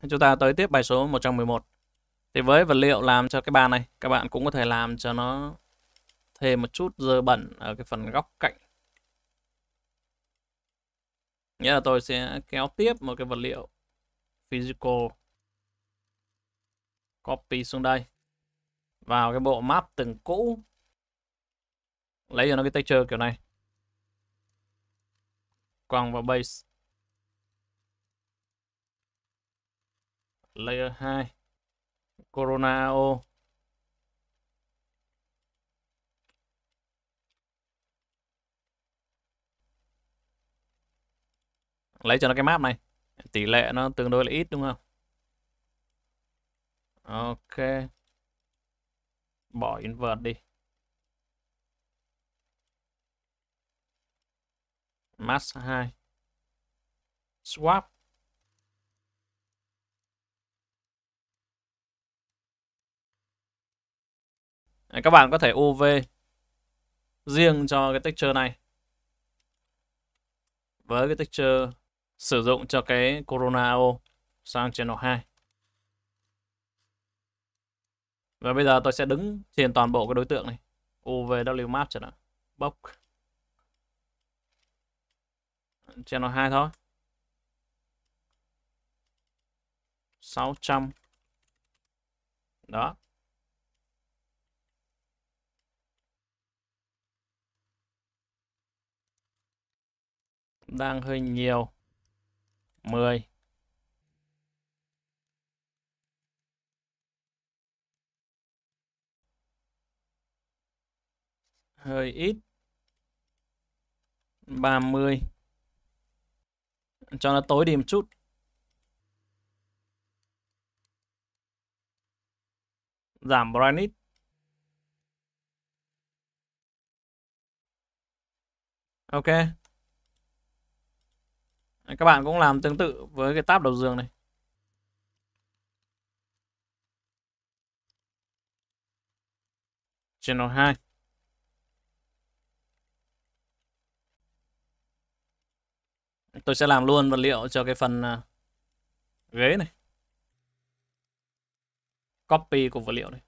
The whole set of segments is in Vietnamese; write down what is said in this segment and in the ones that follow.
Chúng ta tới tiếp bài số 111. Thì với vật liệu làm cho cái bàn này, các bạn cũng có thể làm cho nó thêm một chút dơ bẩn ở cái phần góc cạnh. Nghĩa là tôi sẽ kéo tiếp một cái vật liệu physical copy xuống đây vào cái bộ map từng cũ lấy cho nó cái texture kiểu này quăng vào base layer 2 corona O lấy cho nó cái map này tỷ lệ nó tương đối là ít đúng không ok bỏ invert đi mask 2 swap Đấy, các bạn có thể UV riêng cho cái texture này với cái texture sử dụng cho cái Corona AO sang channel 2 và bây giờ tôi sẽ đứng trên toàn bộ cái đối tượng này UVW map cho nó box channel 2 thôi 600 đó đang hơi nhiều 10 hơi ít 30 cho nó tối đi một chút giảm brightness ok các bạn cũng làm tương tự với cái tab đầu giường này channel 2 tôi sẽ làm luôn vật liệu cho cái phần à, ghế này copy của vật liệu này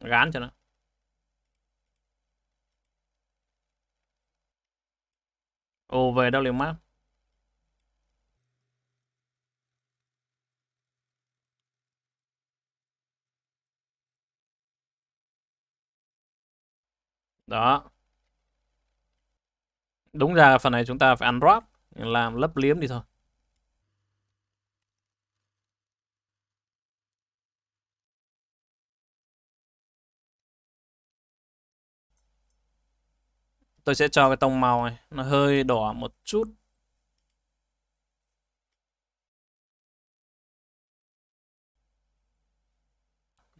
gán cho nó Ồ, về đâu liền map? Đó. Đúng ra phần này chúng ta phải ăn drop, làm lấp liếm đi thôi. tôi sẽ cho cái tông màu này nó hơi đỏ một chút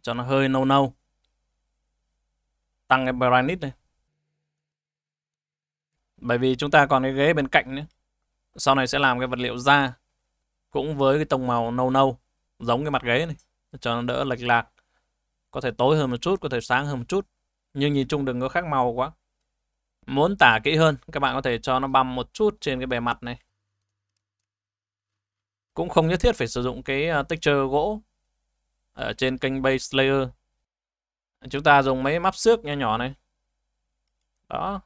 cho nó hơi nâu nâu tăng cái brightness này bởi vì chúng ta còn cái ghế bên cạnh nữa sau này sẽ làm cái vật liệu da cũng với cái tông màu nâu nâu giống cái mặt ghế này cho nó đỡ lệch lạc có thể tối hơn một chút có thể sáng hơn một chút nhưng nhìn chung đừng có khác màu quá Muốn tả kỹ hơn, các bạn có thể cho nó băm một chút trên cái bề mặt này. Cũng không nhất thiết phải sử dụng cái ờ, texture gỗ ở trên kênh base layer. Chúng ta dùng mấy map xước nhỏ nhỏ này. Đó,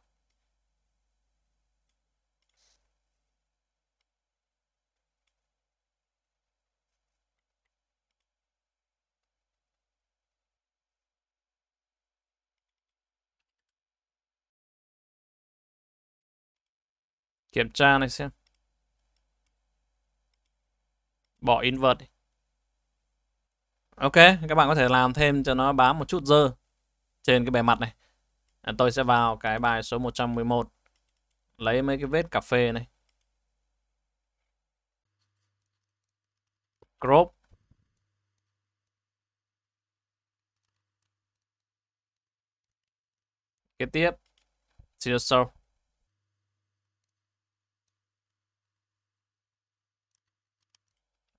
Kiểm tra này xem. Bỏ invert đi. Ok, các bạn có thể làm thêm cho nó bám một chút dơ trên cái bề mặt này. À, tôi sẽ vào cái bài số 111 lấy mấy cái vết cà phê này. Crop. Kế tiếp, Zero Show.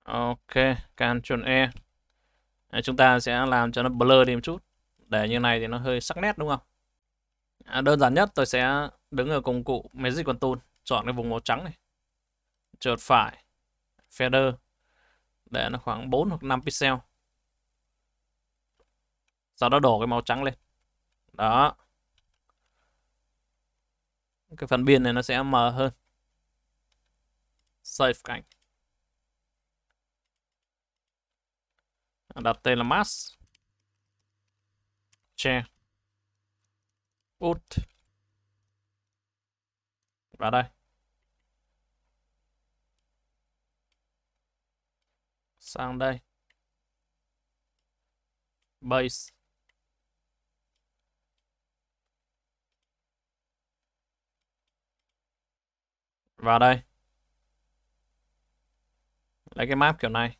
ok Ctrl E à, chúng ta sẽ làm cho nó blur đi một chút để như này thì nó hơi sắc nét đúng không à, đơn giản nhất tôi sẽ đứng ở công cụ Magic Tool chọn cái vùng màu trắng này trượt phải feather để nó khoảng 4 hoặc 5 pixel sau đó đổ cái màu trắng lên đó cái phần biên này nó sẽ mờ hơn save cảnh đặt tên là mask, che out, vào đây sang đây base vào đây lấy cái map kiểu này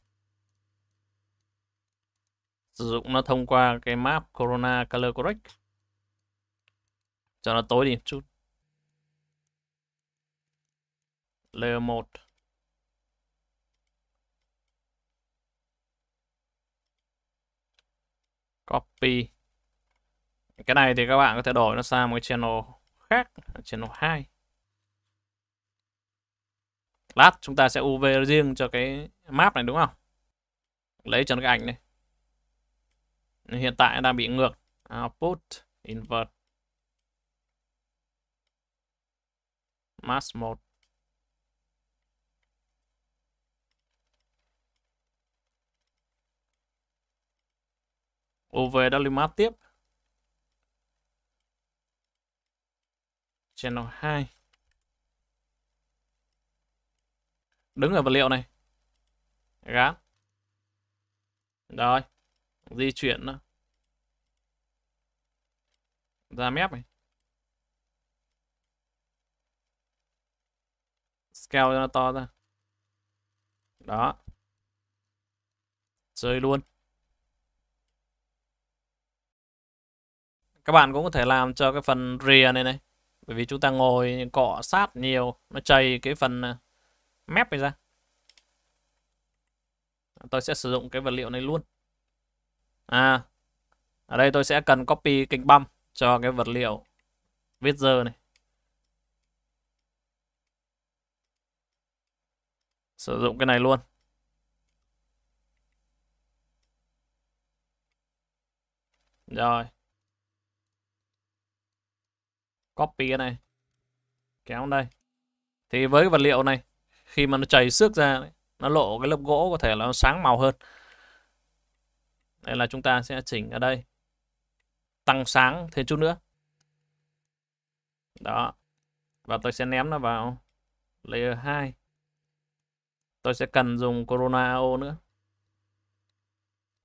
sử dụng nó thông qua cái map Corona Color Correct cho nó tối đi một chút layer 1 copy cái này thì các bạn có thể đổi nó sang một cái channel khác channel 2 lát chúng ta sẽ UV riêng cho cái map này đúng không lấy cho nó cái ảnh này hiện tại đang bị ngược output invert mask 1 mask tiếp channel 2 đứng ở vật liệu này gắn rồi di chuyển nữa ra mép này scale cho nó to ra đó chơi luôn các bạn cũng có thể làm cho cái phần rìa này này bởi vì chúng ta ngồi cọ sát nhiều nó chày cái phần à, mép này ra tôi sẽ sử dụng cái vật liệu này luôn à ở đây tôi sẽ cần copy kênh băm cho cái vật liệu viết giờ này sử dụng cái này luôn rồi copy cái này kéo đây thì với cái vật liệu này khi mà nó chảy xước ra nó lộ cái lớp gỗ có thể là nó sáng màu hơn nên là chúng ta sẽ chỉnh ở đây. Tăng sáng thêm chút nữa. Đó. Và tôi sẽ ném nó vào layer 2. Tôi sẽ cần dùng Corona AO nữa.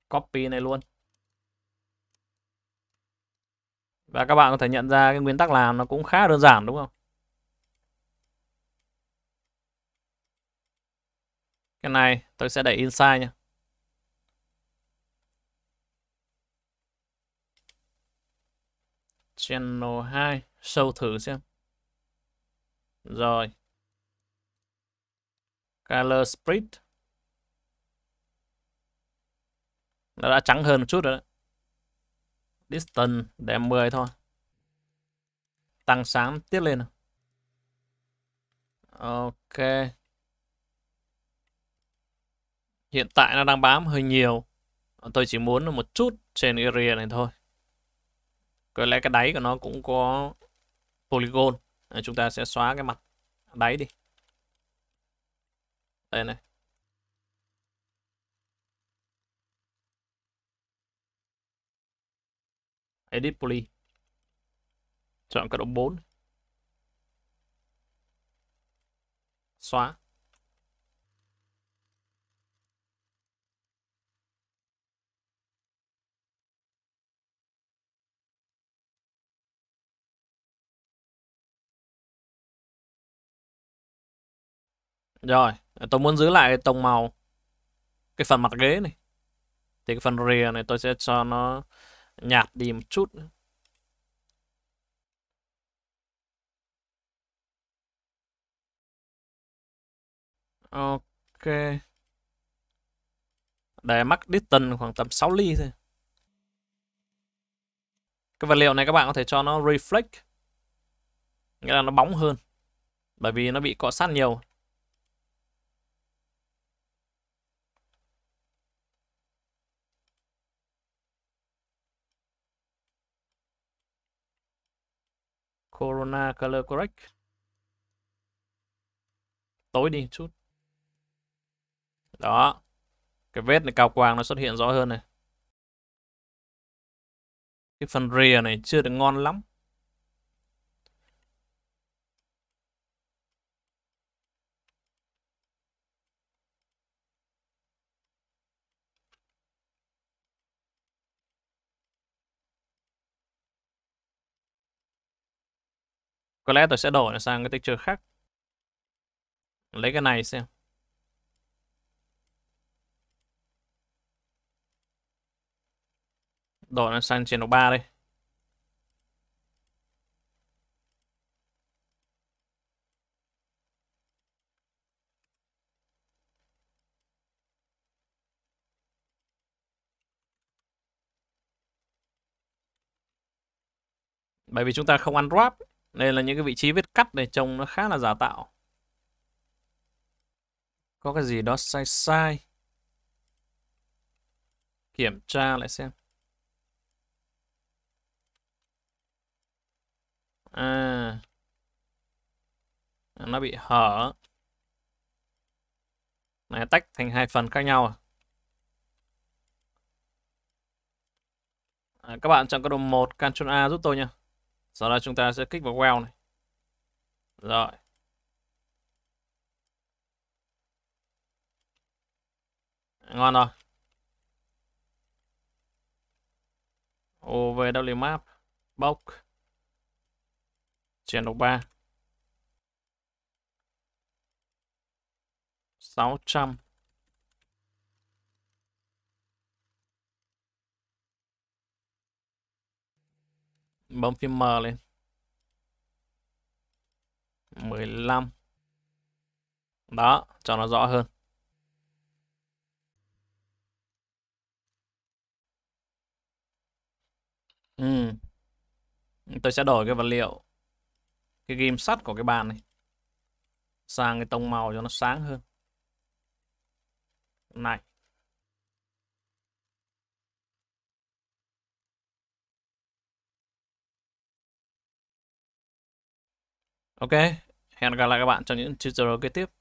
Copy này luôn. Và các bạn có thể nhận ra cái nguyên tắc làm nó cũng khá đơn giản đúng không? Cái này tôi sẽ để inside nha. Channel 2 Sâu thử xem Rồi Color Split Nó đã trắng hơn một chút rồi đấy Distance để 10 thôi Tăng sáng tiếp lên Ok Hiện tại nó đang bám hơi nhiều Tôi chỉ muốn một chút trên area này thôi có lẽ cái đáy của nó cũng có polygon à, chúng ta sẽ xóa cái mặt đáy đi đây này edit poly chọn cái độ 4 xóa Rồi, tôi muốn giữ lại tông màu cái phần mặt ghế này. Thì cái phần rìa này tôi sẽ cho nó nhạt đi một chút. Ok. Để mắc distance khoảng tầm 6 ly thôi. Cái vật liệu này các bạn có thể cho nó reflect. Nghĩa là nó bóng hơn. Bởi vì nó bị cọ sát nhiều. Corona Color Correct tối đi chút đó cái vết này cao quang nó xuất hiện rõ hơn này cái phần rìa này chưa được ngon lắm có lẽ tôi sẽ đổi nó sang cái texture khác lấy cái này xem đổi nó sang độ 3 đây bởi vì chúng ta không ăn wrap đây là những cái vị trí vết cắt này trông nó khá là giả tạo. Có cái gì đó sai sai. Kiểm tra lại xem. À. Nó bị hở. Này tách thành hai phần khác nhau à. à các bạn chọn cái đồ 1 Ctrl A giúp tôi nha sau đó chúng ta sẽ kích vào well này rồi ngon rồi OVW map box chuyển độc 3 600 bấm phím M lên 15 đó cho nó rõ hơn ừ. tôi sẽ đổi cái vật liệu cái ghim sắt của cái bàn này sang cái tông màu cho nó sáng hơn này Ok, hẹn gặp lại các bạn trong những tutorial kế tiếp.